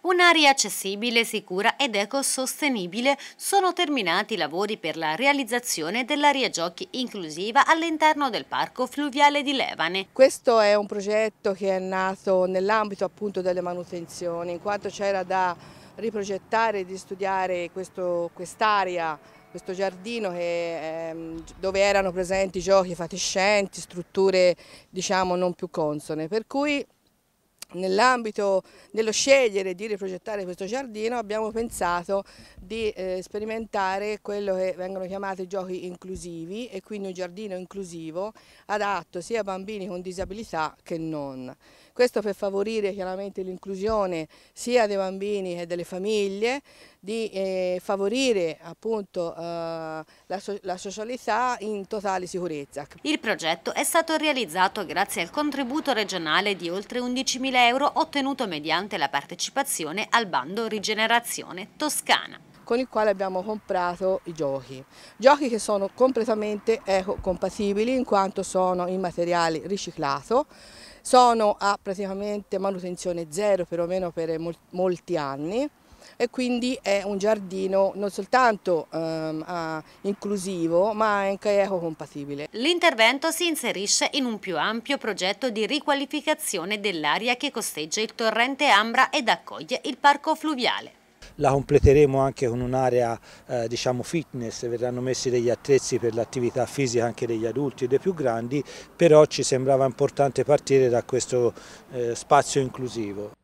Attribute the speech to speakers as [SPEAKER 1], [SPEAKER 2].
[SPEAKER 1] Un'aria accessibile, sicura ed ecosostenibile sono terminati i lavori per la realizzazione dell'area giochi inclusiva all'interno del Parco Fluviale di Levane.
[SPEAKER 2] Questo è un progetto che è nato nell'ambito appunto delle manutenzioni, in quanto c'era da riprogettare e di studiare quest'area quest questo giardino che, ehm, dove erano presenti giochi fatiscenti, strutture diciamo non più consone, per cui Nell'ambito dello scegliere di riprogettare questo giardino abbiamo pensato di eh, sperimentare quello che vengono chiamati giochi inclusivi e quindi un giardino inclusivo adatto sia a bambini con disabilità che non. Questo per favorire chiaramente l'inclusione sia dei bambini che delle famiglie, di eh, favorire appunto eh, la, so la socialità in totale sicurezza.
[SPEAKER 1] Il progetto è stato realizzato grazie al contributo regionale di oltre 11.000 euro ottenuto mediante la partecipazione al bando Rigenerazione Toscana
[SPEAKER 2] con il quale abbiamo comprato i giochi. Giochi che sono completamente ecocompatibili in quanto sono in materiale riciclato, sono a praticamente manutenzione zero perlomeno per molti anni e quindi è un giardino non soltanto um, uh, inclusivo ma anche ecocompatibile.
[SPEAKER 1] L'intervento si inserisce in un più ampio progetto di riqualificazione dell'area che costeggia il torrente Ambra ed accoglie il parco fluviale
[SPEAKER 3] la completeremo anche con un'area eh, diciamo fitness, verranno messi degli attrezzi per l'attività fisica anche degli adulti e dei più grandi, però ci sembrava importante partire da questo eh, spazio inclusivo.